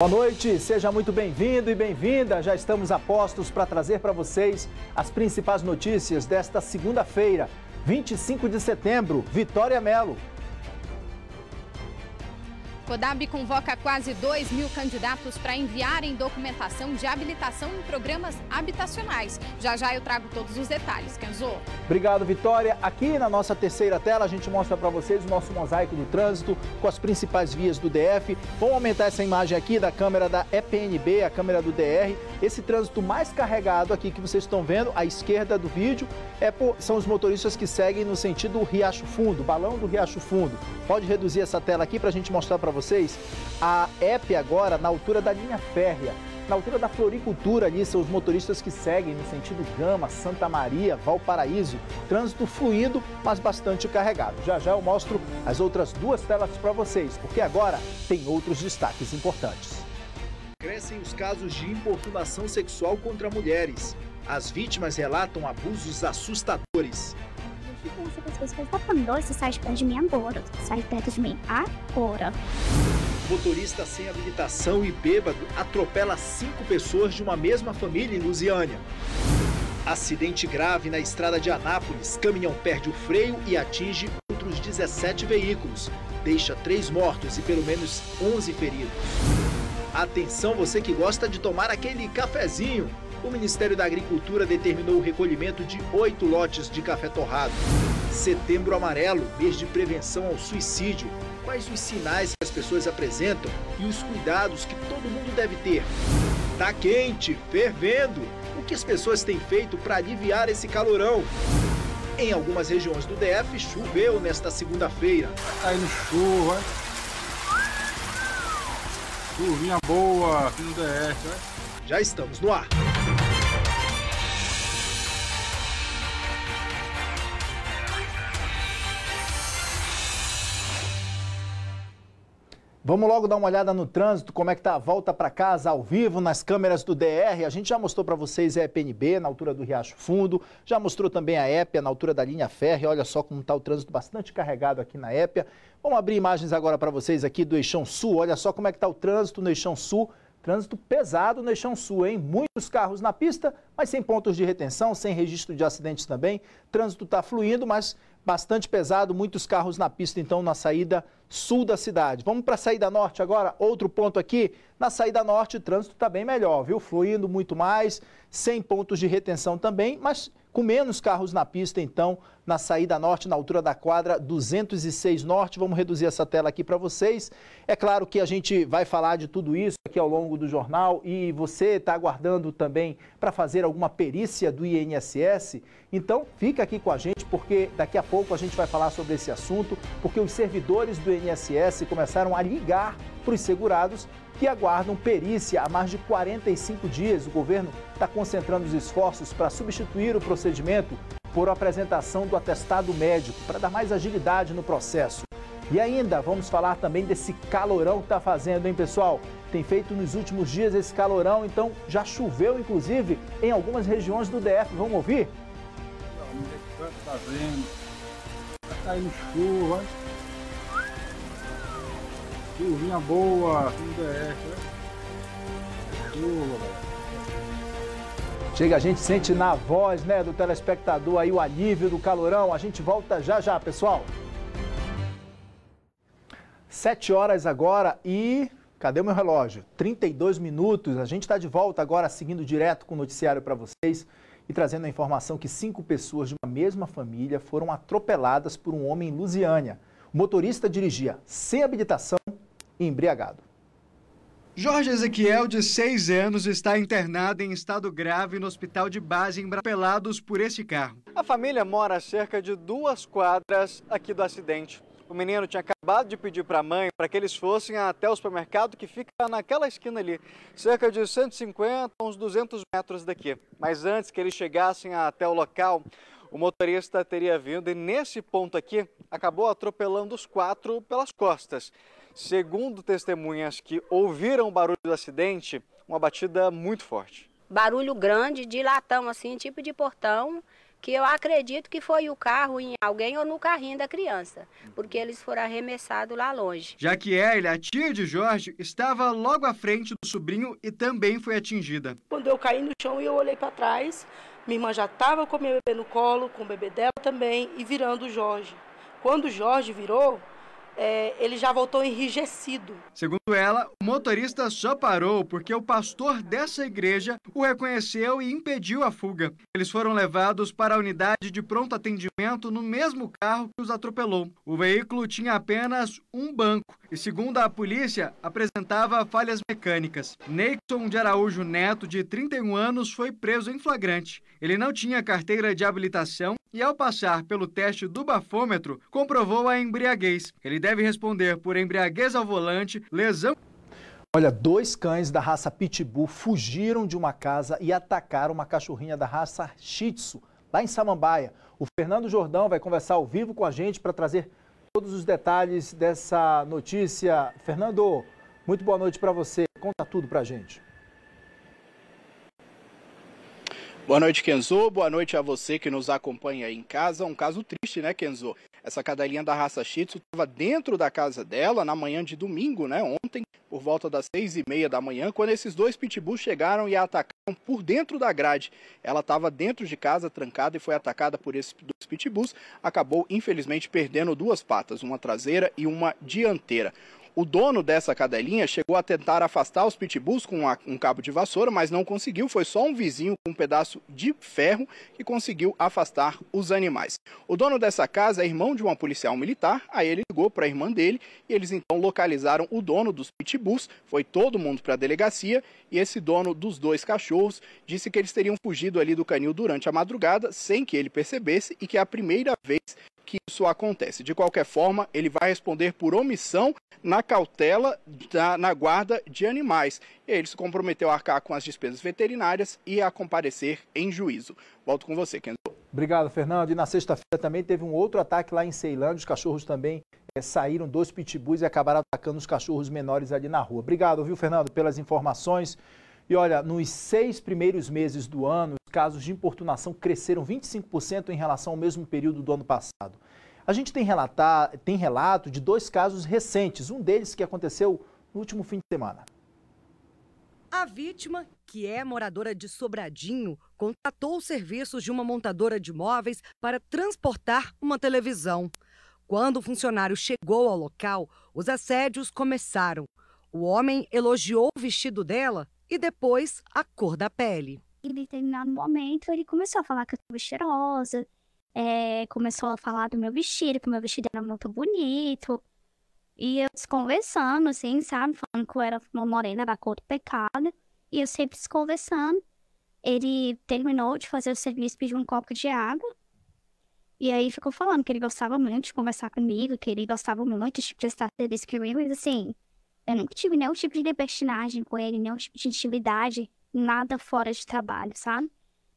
Boa noite, seja muito bem-vindo e bem-vinda. Já estamos a postos para trazer para vocês as principais notícias desta segunda-feira, 25 de setembro. Vitória Melo CODAB convoca quase 2 mil candidatos para enviarem documentação de habilitação em programas habitacionais. Já já eu trago todos os detalhes, Kenzo. Obrigado, Vitória. Aqui na nossa terceira tela, a gente mostra para vocês o nosso mosaico do trânsito com as principais vias do DF. Vamos aumentar essa imagem aqui da câmera da EPNB, a câmera do DR. Esse trânsito mais carregado aqui que vocês estão vendo, à esquerda do vídeo, é por... são os motoristas que seguem no sentido Riacho Fundo, balão do Riacho Fundo. Pode reduzir essa tela aqui para a gente mostrar para vocês vocês, a app agora na altura da linha férrea, na altura da floricultura ali, são os motoristas que seguem no sentido Gama, Santa Maria, Valparaíso. Trânsito fluido, mas bastante carregado. Já já eu mostro as outras duas telas para vocês, porque agora tem outros destaques importantes. Crescem os casos de importunação sexual contra mulheres. As vítimas relatam abusos assustadores que pensa que as pessoas estão você sai de perto de mim agora, Sai perto de mim agora. Motorista sem habilitação e bêbado atropela cinco pessoas de uma mesma família em Lusiânia. Acidente grave na estrada de Anápolis. Caminhão perde o freio e atinge outros 17 veículos. Deixa três mortos e pelo menos 11 feridos. Atenção você que gosta de tomar aquele cafezinho o Ministério da Agricultura determinou o recolhimento de oito lotes de café torrado. Setembro Amarelo, mês de prevenção ao suicídio. Quais os sinais que as pessoas apresentam e os cuidados que todo mundo deve ter? Tá quente, fervendo. O que as pessoas têm feito para aliviar esse calorão? Em algumas regiões do DF, choveu nesta segunda-feira. Tá caindo chuva. Chuvinha boa aqui no DF, né? Já estamos no ar. Vamos logo dar uma olhada no trânsito, como é que está a volta para casa ao vivo nas câmeras do DR. A gente já mostrou para vocês a EPNB na altura do Riacho Fundo, já mostrou também a EPA na altura da linha férrea. Olha só como está o trânsito bastante carregado aqui na EPA. Vamos abrir imagens agora para vocês aqui do Eixão Sul. Olha só como é que está o trânsito no Eixão Sul. Trânsito pesado no Eixão Sul, hein? Muitos carros na pista, mas sem pontos de retenção, sem registro de acidentes também. Trânsito está fluindo, mas bastante pesado, muitos carros na pista, então, na saída sul da cidade. Vamos para a saída norte agora, outro ponto aqui. Na saída norte, o trânsito está bem melhor, viu? Fluindo muito mais, sem pontos de retenção também, mas com menos carros na pista, então, na saída norte, na altura da quadra 206 Norte. Vamos reduzir essa tela aqui para vocês. É claro que a gente vai falar de tudo isso aqui ao longo do jornal e você está aguardando também para fazer alguma perícia do INSS. Então, fica aqui com a gente, porque daqui a pouco a gente vai falar sobre esse assunto, porque os servidores do INSS começaram a ligar para os segurados que aguardam perícia há mais de 45 dias. O governo está concentrando os esforços para substituir o procedimento por apresentação do atestado médico, para dar mais agilidade no processo. E ainda vamos falar também desse calorão que está fazendo, hein, pessoal? Tem feito nos últimos dias esse calorão, então já choveu, inclusive, em algumas regiões do DF. Vamos ouvir? Está tá caindo chuva, Chuvinha boa, tudo é. Chuva, Chega, a gente sente na voz né, do telespectador aí o alívio do calorão. A gente volta já já, pessoal. Sete horas agora e Cadê meu relógio? 32 minutos. A gente está de volta agora, seguindo direto com o noticiário para vocês e trazendo a informação que cinco pessoas de uma mesma família foram atropeladas por um homem em Lusiânia. O motorista dirigia sem habilitação embriagado. Jorge Ezequiel, de 6 anos, está internado em estado grave no hospital de base em Brapelados por este carro. A família mora a cerca de duas quadras aqui do acidente. O menino tinha acabado de pedir para a mãe para que eles fossem até o supermercado que fica naquela esquina ali, cerca de 150, uns 200 metros daqui. Mas antes que eles chegassem até o local, o motorista teria vindo e nesse ponto aqui acabou atropelando os quatro pelas costas. Segundo testemunhas que ouviram o barulho do acidente, uma batida muito forte. Barulho grande, de latão, assim, tipo de portão, que eu acredito que foi o carro em alguém ou no carrinho da criança, porque eles foram arremessados lá longe. Já que é, ela, a tia de Jorge, estava logo à frente do sobrinho e também foi atingida. Quando eu caí no chão e eu olhei para trás, minha irmã já estava com meu bebê no colo, com o bebê dela também, e virando o Jorge. Quando o Jorge virou, é, ele já voltou enrijecido. Segundo ela, o motorista só parou porque o pastor dessa igreja o reconheceu e impediu a fuga. Eles foram levados para a unidade de pronto atendimento no mesmo carro que os atropelou. O veículo tinha apenas um banco e, segundo a polícia, apresentava falhas mecânicas. Neixon de Araújo Neto, de 31 anos, foi preso em flagrante. Ele não tinha carteira de habilitação e, ao passar pelo teste do bafômetro, comprovou a embriaguez. Ele deve responder por embriaguez ao volante, lesão. Olha, dois cães da raça Pitbull fugiram de uma casa e atacaram uma cachorrinha da raça Shih Tzu, lá em Samambaia. O Fernando Jordão vai conversar ao vivo com a gente para trazer todos os detalhes dessa notícia. Fernando, muito boa noite para você. Conta tudo para a gente. Boa noite, Kenzo. Boa noite a você que nos acompanha aí em casa. Um caso triste, né, Kenzo? Essa cadelinha da raça Shih Tzu estava dentro da casa dela na manhã de domingo, né? Ontem, por volta das seis e meia da manhã, quando esses dois pitbulls chegaram e a atacaram por dentro da grade. Ela estava dentro de casa, trancada, e foi atacada por esses dois pitbulls. Acabou, infelizmente, perdendo duas patas, uma traseira e uma dianteira. O dono dessa cadelinha chegou a tentar afastar os pitbulls com um cabo de vassoura, mas não conseguiu. Foi só um vizinho com um pedaço de ferro que conseguiu afastar os animais. O dono dessa casa é irmão de uma policial militar, aí ele ligou para a irmã dele e eles então localizaram o dono dos pitbulls. Foi todo mundo para a delegacia e esse dono dos dois cachorros disse que eles teriam fugido ali do canil durante a madrugada sem que ele percebesse e que é a primeira vez que isso acontece. De qualquer forma, ele vai responder por omissão na cautela da, na guarda de animais. Ele se comprometeu a arcar com as despesas veterinárias e a comparecer em juízo. Volto com você, Kenzo. Obrigado, Fernando. E na sexta-feira também teve um outro ataque lá em Ceilândia. Os cachorros também é, saíram dos pitbulls e acabaram atacando os cachorros menores ali na rua. Obrigado, viu, Fernando, pelas informações. E olha, nos seis primeiros meses do ano, os casos de importunação cresceram 25% em relação ao mesmo período do ano passado. A gente tem, relatar, tem relato de dois casos recentes, um deles que aconteceu no último fim de semana. A vítima, que é moradora de Sobradinho, contratou os serviços de uma montadora de móveis para transportar uma televisão. Quando o funcionário chegou ao local, os assédios começaram. O homem elogiou o vestido dela e depois a cor da pele. Em determinado momento, ele começou a falar que eu estava cheirosa, é, começou a falar do meu vestido, que meu vestido era muito bonito. E eu conversando, assim, sabe? Falando que eu era uma morena da cor do pecado. E eu sempre conversando. Ele terminou de fazer o serviço, pediu um copo de água. E aí ficou falando que ele gostava muito de conversar comigo, que ele gostava muito de prestar serviço comigo. Mas assim, eu nunca tive nenhum tipo de libertinagem com ele, nenhum tipo de intimidade, nada fora de trabalho, sabe?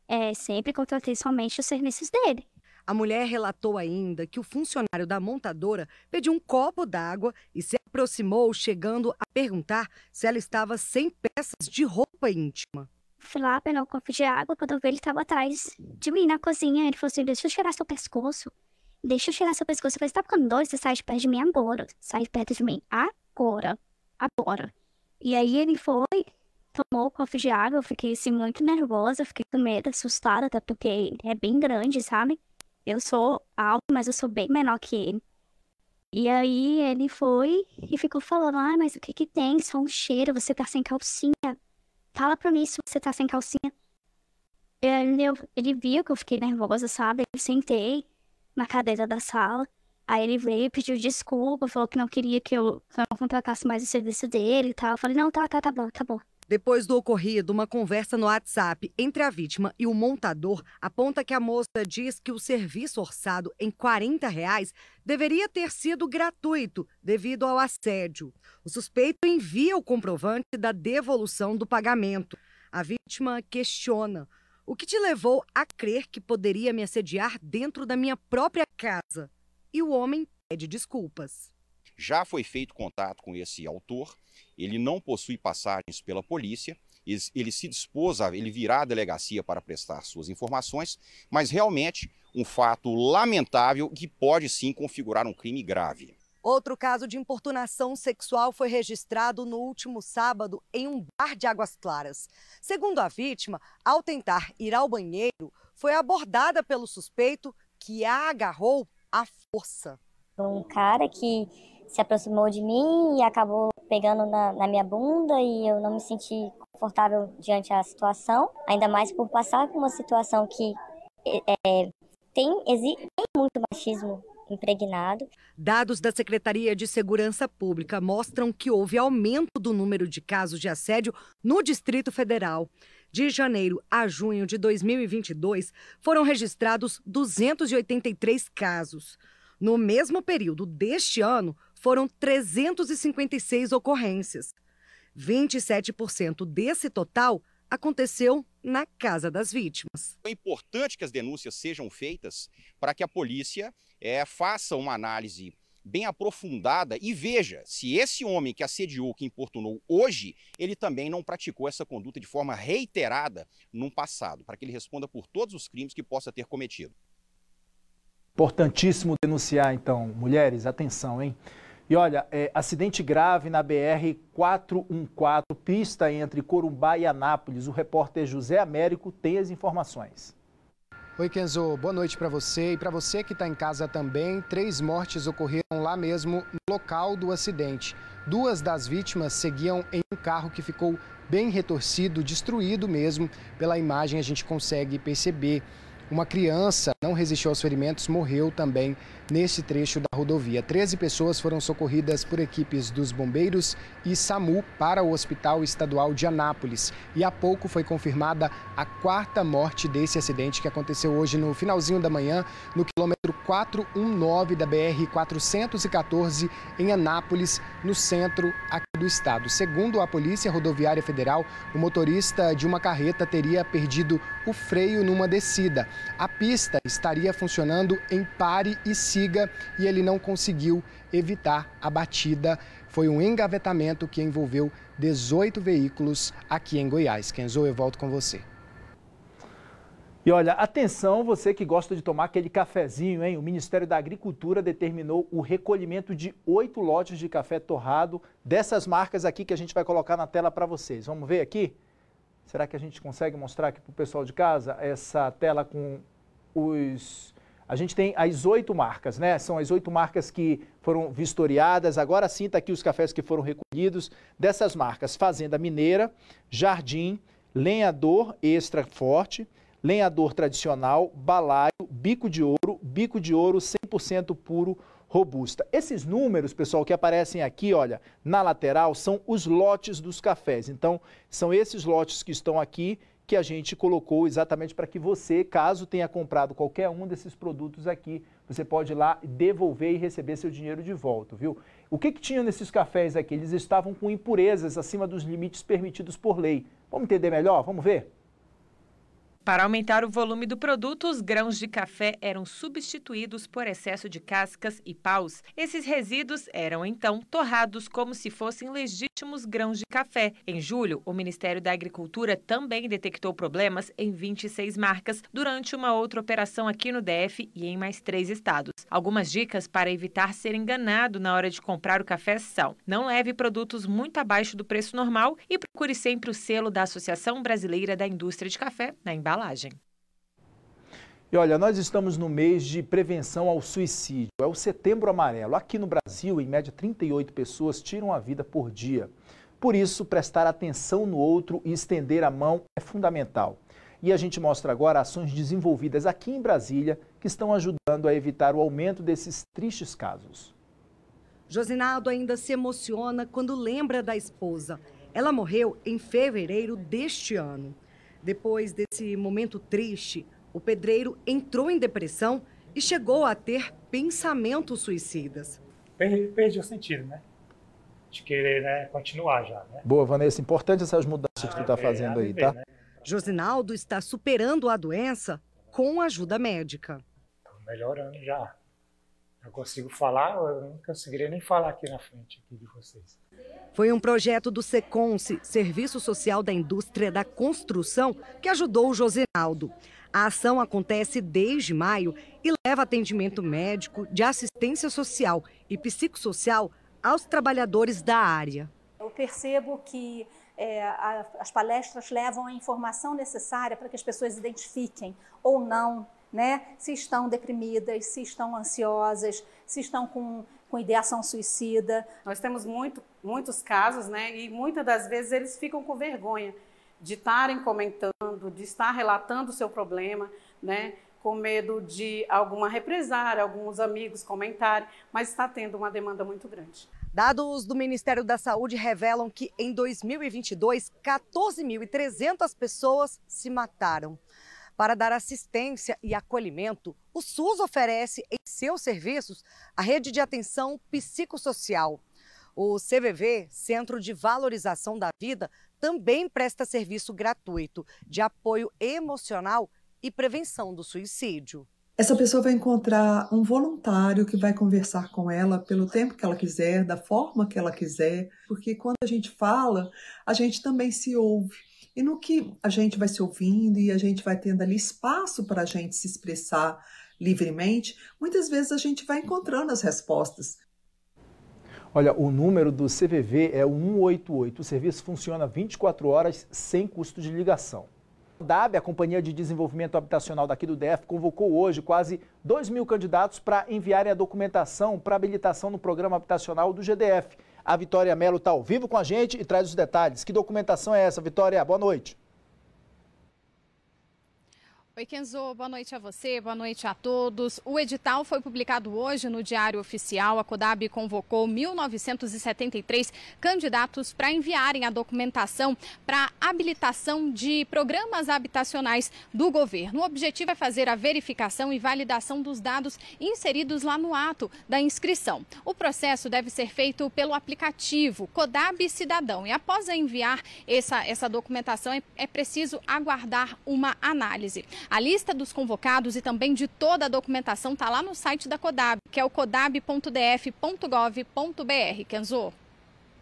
É, sempre contratei somente os serviços dele. A mulher relatou ainda que o funcionário da montadora pediu um copo d'água e se aproximou, chegando a perguntar se ela estava sem peças de roupa íntima. Fui lá pegar um copo de água, quando eu vi ele estava atrás de mim na cozinha. Ele falou assim: Deixa eu tirar seu pescoço. Deixa eu tirar seu pescoço. Eu falei: Você está ficando doido? Você sai de perto de mim agora. Sai de perto de mim agora. Agora. E aí ele foi, tomou o copo de água. Eu fiquei assim muito nervosa, fiquei com medo, assustada, até porque é bem grande, sabe? Eu sou alto, mas eu sou bem menor que ele. E aí ele foi e ficou falando: Ah, mas o que que tem? Só um cheiro, você tá sem calcinha. Fala pra mim se você tá sem calcinha. Ele, ele viu que eu fiquei nervosa, sabe? Eu sentei na cadeira da sala. Aí ele veio e pediu desculpa, falou que não queria que eu, que eu não contratasse mais o serviço dele e tal. Eu falei: Não, tá, tá, tá bom, tá bom. Depois do ocorrido, uma conversa no WhatsApp entre a vítima e o montador aponta que a moça diz que o serviço orçado em 40 reais deveria ter sido gratuito devido ao assédio. O suspeito envia o comprovante da devolução do pagamento. A vítima questiona: O que te levou a crer que poderia me assediar dentro da minha própria casa? E o homem pede desculpas. Já foi feito contato com esse autor ele não possui passagens pela polícia, ele, ele se dispôs a, ele virá à delegacia para prestar suas informações, mas realmente um fato lamentável que pode sim configurar um crime grave. Outro caso de importunação sexual foi registrado no último sábado em um bar de Águas Claras. Segundo a vítima, ao tentar ir ao banheiro, foi abordada pelo suspeito que a agarrou à força. Um cara que se aproximou de mim e acabou pegando na, na minha bunda e eu não me senti confortável diante da situação, ainda mais por passar por uma situação que é, é tem, tem muito machismo impregnado. Dados da Secretaria de Segurança Pública mostram que houve aumento do número de casos de assédio no Distrito Federal. De janeiro a junho de 2022, foram registrados 283 casos. No mesmo período deste ano, foram 356 ocorrências. 27% desse total aconteceu na casa das vítimas. É importante que as denúncias sejam feitas para que a polícia é, faça uma análise bem aprofundada e veja se esse homem que assediou, que importunou hoje, ele também não praticou essa conduta de forma reiterada no passado, para que ele responda por todos os crimes que possa ter cometido. Importantíssimo denunciar, então, mulheres, atenção, hein? E olha, é, acidente grave na BR 414, pista entre Corumbá e Anápolis. O repórter José Américo tem as informações. Oi, Kenzo, boa noite para você e para você que está em casa também. Três mortes ocorreram lá mesmo no local do acidente. Duas das vítimas seguiam em um carro que ficou bem retorcido, destruído mesmo. Pela imagem a gente consegue perceber. Uma criança não resistiu aos ferimentos, morreu também neste trecho da rodovia. 13 pessoas foram socorridas por equipes dos bombeiros e SAMU para o Hospital Estadual de Anápolis. E há pouco foi confirmada a quarta morte desse acidente que aconteceu hoje no finalzinho da manhã, no quilômetro 419 da BR 414 em Anápolis, no centro aqui do estado. Segundo a Polícia Rodoviária Federal, o motorista de uma carreta teria perdido o freio numa descida. A pista estaria funcionando em pare e siga e ele não conseguiu evitar a batida. Foi um engavetamento que envolveu 18 veículos aqui em Goiás. Kenzo, eu volto com você. E olha, atenção você que gosta de tomar aquele cafezinho, hein? O Ministério da Agricultura determinou o recolhimento de oito lotes de café torrado dessas marcas aqui que a gente vai colocar na tela para vocês. Vamos ver aqui? Será que a gente consegue mostrar aqui para o pessoal de casa essa tela com os... A gente tem as oito marcas, né? São as oito marcas que foram vistoriadas. Agora sim está aqui os cafés que foram recolhidos. Dessas marcas, Fazenda Mineira, Jardim, Lenhador Extra Forte, Lenhador Tradicional, Balaio, Bico de Ouro, Bico de Ouro 100% puro, robusta. Esses números, pessoal, que aparecem aqui, olha, na lateral, são os lotes dos cafés. Então, são esses lotes que estão aqui que a gente colocou exatamente para que você, caso tenha comprado qualquer um desses produtos aqui, você pode ir lá devolver e receber seu dinheiro de volta, viu? O que, que tinha nesses cafés aqui? Eles estavam com impurezas acima dos limites permitidos por lei. Vamos entender melhor? Vamos ver? Para aumentar o volume do produto, os grãos de café eram substituídos por excesso de cascas e paus. Esses resíduos eram então torrados como se fossem legítimos grãos de café. Em julho, o Ministério da Agricultura também detectou problemas em 26 marcas durante uma outra operação aqui no DF e em mais três estados. Algumas dicas para evitar ser enganado na hora de comprar o café são: não leve produtos muito abaixo do preço normal e procure sempre o selo da Associação Brasileira da Indústria de Café na embalagem embalagem. E olha, nós estamos no mês de prevenção ao suicídio, é o setembro amarelo. Aqui no Brasil, em média, 38 pessoas tiram a vida por dia. Por isso, prestar atenção no outro e estender a mão é fundamental. E a gente mostra agora ações desenvolvidas aqui em Brasília que estão ajudando a evitar o aumento desses tristes casos. Josinaldo ainda se emociona quando lembra da esposa. Ela morreu em fevereiro deste ano. Depois desse momento triste, o pedreiro entrou em depressão e chegou a ter pensamentos suicidas. Perdi, perdi o sentido, né? De querer né, continuar já, né? Boa, Vanessa, importante essas mudanças ah, que tu está é, fazendo é, aí, ver, é tá? Né? Josinaldo está superando a doença com ajuda médica. Tô melhorando já. Eu consigo falar, eu não conseguiria nem falar aqui na frente aqui de vocês. Foi um projeto do SECONSE, Serviço Social da Indústria da Construção, que ajudou o Josinaldo. A ação acontece desde maio e leva atendimento médico, de assistência social e psicossocial aos trabalhadores da área. Eu percebo que é, a, as palestras levam a informação necessária para que as pessoas identifiquem ou não né? Se estão deprimidas, se estão ansiosas, se estão com, com ideação suicida. Nós temos muito, muitos casos, né? E muitas das vezes eles ficam com vergonha de estarem comentando, de estar relatando o seu problema, né? Com medo de alguma represária, alguns amigos comentarem, mas está tendo uma demanda muito grande. Dados do Ministério da Saúde revelam que em 2022, 14.300 pessoas se mataram. Para dar assistência e acolhimento, o SUS oferece em seus serviços a rede de atenção psicossocial. O CVV, Centro de Valorização da Vida, também presta serviço gratuito de apoio emocional e prevenção do suicídio. Essa pessoa vai encontrar um voluntário que vai conversar com ela pelo tempo que ela quiser, da forma que ela quiser, porque quando a gente fala, a gente também se ouve. E no que a gente vai se ouvindo e a gente vai tendo ali espaço para a gente se expressar livremente, muitas vezes a gente vai encontrando as respostas. Olha, o número do CVV é 188. O serviço funciona 24 horas sem custo de ligação. A DAB, a Companhia de Desenvolvimento Habitacional daqui do DF, convocou hoje quase 2 mil candidatos para enviarem a documentação para habilitação no programa habitacional do GDF. A Vitória Melo está ao vivo com a gente e traz os detalhes. Que documentação é essa, Vitória? Boa noite. Oi, Kenzo, boa noite a você, boa noite a todos. O edital foi publicado hoje no Diário Oficial. A CODAB convocou 1.973 candidatos para enviarem a documentação para habilitação de programas habitacionais do governo. O objetivo é fazer a verificação e validação dos dados inseridos lá no ato da inscrição. O processo deve ser feito pelo aplicativo CODAB Cidadão e após enviar essa, essa documentação é, é preciso aguardar uma análise. A lista dos convocados e também de toda a documentação está lá no site da CODAB, que é o codab.df.gov.br. Kenzo.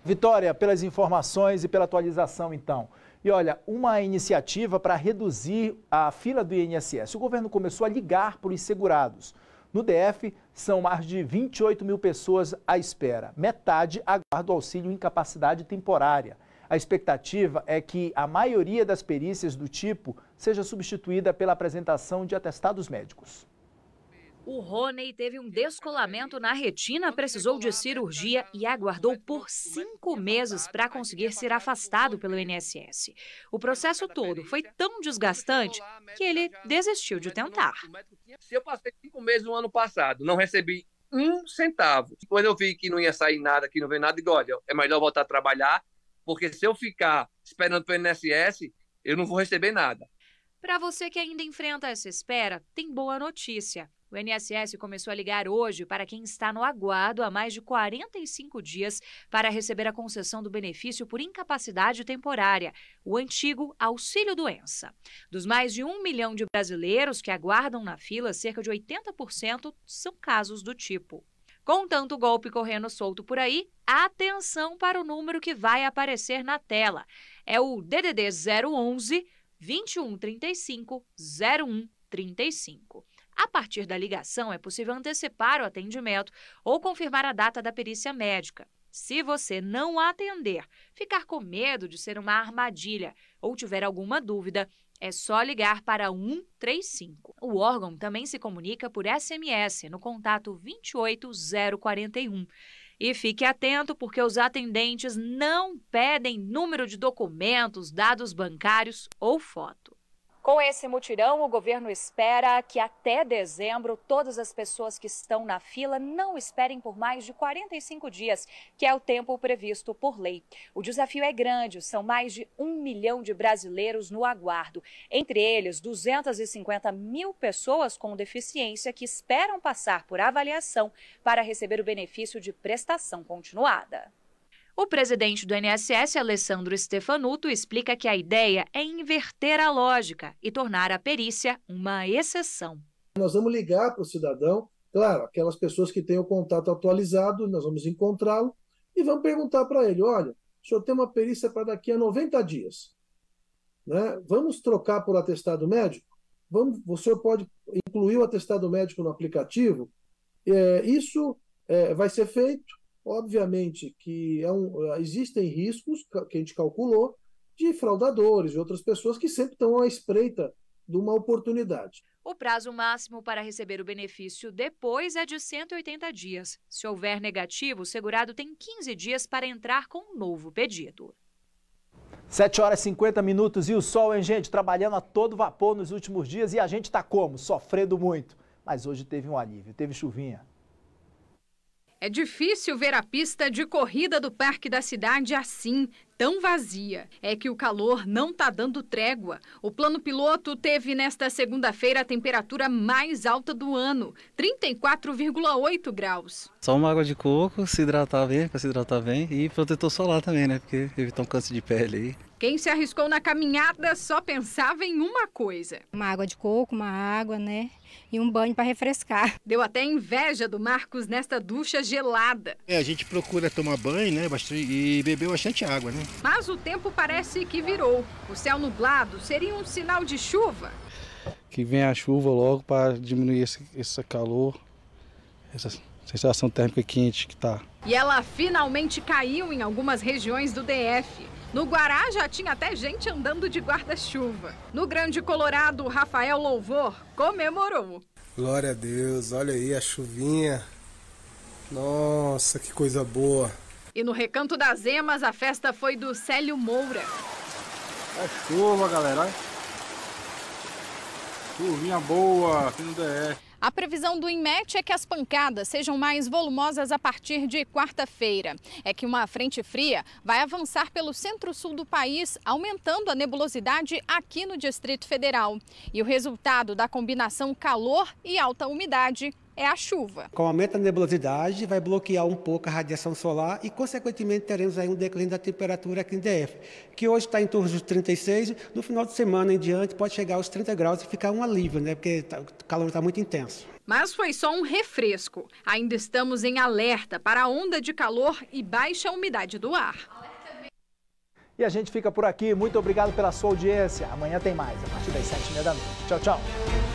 Vitória, pelas informações e pela atualização, então. E olha, uma iniciativa para reduzir a fila do INSS. O governo começou a ligar para os segurados. No DF, são mais de 28 mil pessoas à espera. Metade aguarda o auxílio incapacidade temporária. A expectativa é que a maioria das perícias do tipo seja substituída pela apresentação de atestados médicos. O Roney teve um descolamento na retina, precisou de cirurgia e aguardou por cinco meses para conseguir ser afastado pelo INSS. O processo todo foi tão desgastante que ele desistiu de tentar. Se eu passei cinco meses no ano passado, não recebi um centavo. Quando eu vi que não ia sair nada, que não veio nada, digo, olha, é melhor voltar a trabalhar porque se eu ficar esperando para o INSS, eu não vou receber nada. Para você que ainda enfrenta essa espera, tem boa notícia. O INSS começou a ligar hoje para quem está no aguardo há mais de 45 dias para receber a concessão do benefício por incapacidade temporária, o antigo auxílio doença. Dos mais de um milhão de brasileiros que aguardam na fila, cerca de 80% são casos do tipo. Com tanto golpe correndo solto por aí, atenção para o número que vai aparecer na tela. É o DDD 011 2135 0135. A partir da ligação, é possível antecipar o atendimento ou confirmar a data da perícia médica. Se você não atender, ficar com medo de ser uma armadilha ou tiver alguma dúvida, é só ligar para 135. O órgão também se comunica por SMS no contato 28041. E fique atento porque os atendentes não pedem número de documentos, dados bancários ou foto. Com esse mutirão, o governo espera que até dezembro todas as pessoas que estão na fila não esperem por mais de 45 dias, que é o tempo previsto por lei. O desafio é grande, são mais de um milhão de brasileiros no aguardo. Entre eles, 250 mil pessoas com deficiência que esperam passar por avaliação para receber o benefício de prestação continuada. O presidente do NSS, Alessandro Stefanuto, explica que a ideia é inverter a lógica e tornar a perícia uma exceção. Nós vamos ligar para o cidadão, claro, aquelas pessoas que têm o contato atualizado, nós vamos encontrá-lo e vamos perguntar para ele: olha, o senhor tem uma perícia para daqui a 90 dias. Né? Vamos trocar por atestado médico? Vamos, o senhor pode incluir o atestado médico no aplicativo? É, isso é, vai ser feito Obviamente que é um, existem riscos que a gente calculou de fraudadores e outras pessoas que sempre estão à espreita de uma oportunidade. O prazo máximo para receber o benefício depois é de 180 dias. Se houver negativo, o segurado tem 15 dias para entrar com um novo pedido. 7 horas e 50 minutos e o sol, hein, gente? Trabalhando a todo vapor nos últimos dias e a gente tá como? Sofrendo muito. Mas hoje teve um alívio, teve chuvinha. É difícil ver a pista de corrida do Parque da Cidade assim, tão vazia. É que o calor não tá dando trégua. O plano piloto teve nesta segunda-feira a temperatura mais alta do ano, 34,8 graus. Só uma água de coco, se hidratar bem, para se hidratar bem, e protetor solar também, né? Porque evitar um câncer de pele aí. Quem se arriscou na caminhada só pensava em uma coisa: uma água de coco, uma água, né? E um banho para refrescar. Deu até inveja do Marcos nesta ducha gelada. É, a gente procura tomar banho, né? E beber bastante água, né? Mas o tempo parece que virou. O céu nublado seria um sinal de chuva? Que vem a chuva logo para diminuir esse, esse calor, essa sensação térmica quente que tá. E ela finalmente caiu em algumas regiões do DF. No Guará já tinha até gente andando de guarda-chuva. No Grande Colorado, Rafael Louvor comemorou. Glória a Deus, olha aí a chuvinha. Nossa, que coisa boa. E no Recanto das Emas, a festa foi do Célio Moura. É chuva, galera. Chuvinha boa aqui no DF. A previsão do INMET é que as pancadas sejam mais volumosas a partir de quarta-feira. É que uma frente fria vai avançar pelo centro-sul do país, aumentando a nebulosidade aqui no Distrito Federal. E o resultado da combinação calor e alta umidade é a chuva. Com o aumento da nebulosidade, vai bloquear um pouco a radiação solar e, consequentemente, teremos aí um declínio da temperatura aqui em DF, que hoje está em torno dos 36, no final de semana em diante pode chegar aos 30 graus e ficar um alívio, né? Porque tá, o calor está muito intenso. Mas foi só um refresco. Ainda estamos em alerta para a onda de calor e baixa umidade do ar. E a gente fica por aqui. Muito obrigado pela sua audiência. Amanhã tem mais, a partir das 7h30 da noite. Tchau, tchau.